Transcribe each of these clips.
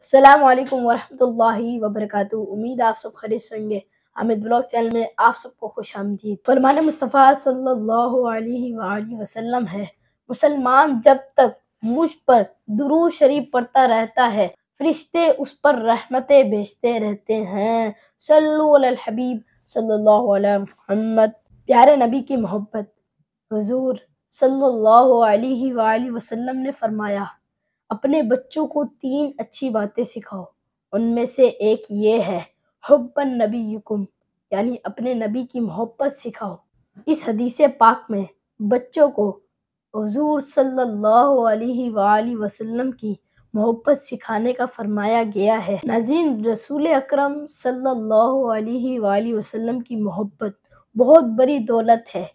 अल्लाम वरहमतुल्लाहि वबरकत उम्मीद आप सब खरीद होंगे हमिद ब्लॉग चैनल में आप सबको खुश आमदी फरमान मुस्तफ़ा सल्लल्लाहु अलैहि वसल्लम है मुसलमान जब तक मुझ पर दुरू शरीफ पढ़ता रहता है फरिश्ते उस पर रहमतें भेजते रहते हैं सल्लल्लाहु हबीब सल्लल्लाहु अलैहि मोहम्मद प्यारे नबी की मोहब्बत हजूर सल्लल्लाहु अलैहि वसल्लम ने फरमाया अपने बच्चों को तीन अच्छी बातें सिखाओ उनमें से एक ये है हब्बन युकुम यानी अपने नबी की मोहब्बत सिखाओ इस हदीस पाक में बच्चों को हजूर सल्लल्लाहु अलैहि वसल्लम की मोहब्बत सिखाने का फरमाया गया है नजीम रसूल अक्रम सम अलैहि वसल्लम की मोहब्बत बहुत बड़ी दौलत है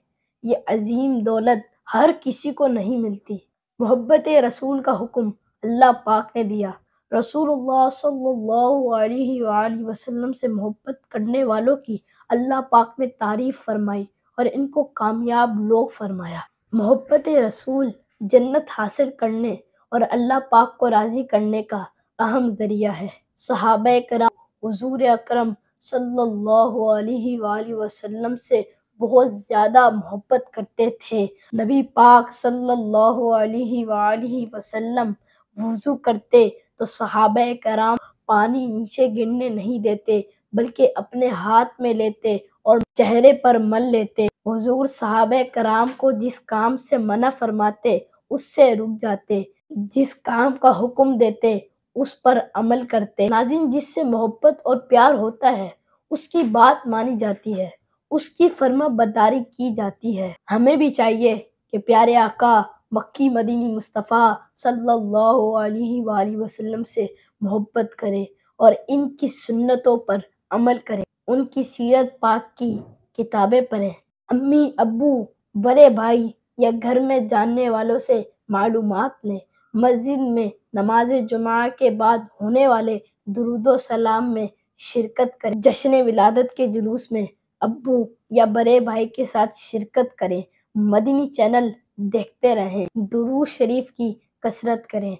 ये अजीम दौलत हर किसी को नहीं मिलती मोहब्बत रसूल का हुक्म अल्लाह पाक ने दिया रसूलुल्लाह सल्लल्लाहु अलैहि वसल्लम से मोहब्बत करने वालों की अल्लाह पाक ने तारीफ़ फरमाई और इनको कामयाब लोग फरमाया मोहब्बत रसूल जन्नत हासिल करने और अल्लाह पाक को राज़ी करने का अहम ज़रिया है सहाब कराम हजूर अक्रम सल्लल्लाहु अलैहि वसल्लम से बहुत ज़्यादा मोहब्बत करते थे नबी पाक सल्लल्लाहु अलैहि वसल्लम वजू करते तो सहाब कराम पानी नीचे गिरने नहीं देते बल्कि अपने हाथ में लेते और चेहरे पर मल लेते हजूर साहब कराम को जिस काम से मना फरमाते उससे रुक जाते जिस काम का हुक्म देते उस पर अमल करते नाजिन जिससे मोहब्बत और प्यार होता है उसकी बात मानी जाती है उसकी फर्मा बदारी की जाती है हमें भी चाहिए कि प्यारे आका मक्की मदीनी मुस्तफ़ा सल्लल्लाहु अलैहि वसल्लम से मोहब्बत करें और इनकी सुन्नतों पर अमल करें उनकी सीरत पाक की किताबें पढ़ें अम्मी अबू बड़े भाई या घर में जानने वालों से मालूम लें मस्जिद में नमाज जुमा के बाद होने वाले दरुदो सलाम में शिरकत करें जश्न विलादत के जुलूस में अबू या बड़े भाई के साथ शिरकत करें मदनी चैनल देखते रहें दुरूद शरीफ की कसरत करें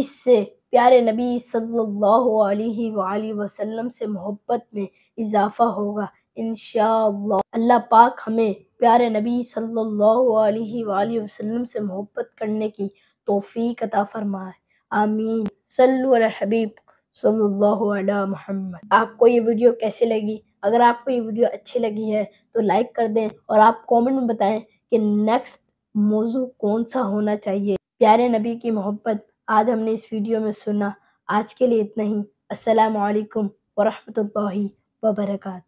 इससे प्यारे नबी सल्लल्लाहु अलैहि वसल्लम से मोहब्बत में इजाफा होगा इन अल्लाह पाक हमें प्यारे नबी सल्लल्लाहु अलैहि वसल्लम से मोहब्बत करने की तोफ़ी अता फरमाए आमीन सल्लु हबीब सल्लल्लाहु अलैहि मोहम्मद आपको ये वीडियो कैसी लगी अगर आपको ये वीडियो अच्छी लगी है तो लाइक कर दें और आप कमेंट में बताएं कि नेक्स्ट मौजू कौन सा होना चाहिए प्यारे नबी की मोहब्बत आज हमने इस वीडियो में सुना आज के लिए इतना ही असलकम वरहमल वबरकू